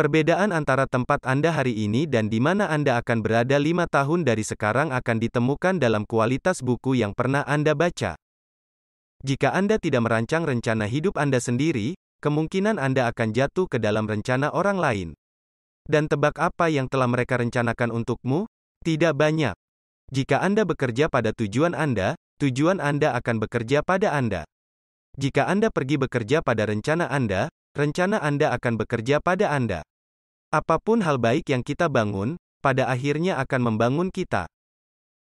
Perbedaan antara tempat Anda hari ini dan di mana Anda akan berada lima tahun dari sekarang akan ditemukan dalam kualitas buku yang pernah Anda baca. Jika Anda tidak merancang rencana hidup Anda sendiri, kemungkinan Anda akan jatuh ke dalam rencana orang lain. Dan tebak apa yang telah mereka rencanakan untukmu? Tidak banyak. Jika Anda bekerja pada tujuan Anda, tujuan Anda akan bekerja pada Anda. Jika Anda pergi bekerja pada rencana Anda, rencana Anda akan bekerja pada Anda. Apapun hal baik yang kita bangun, pada akhirnya akan membangun kita.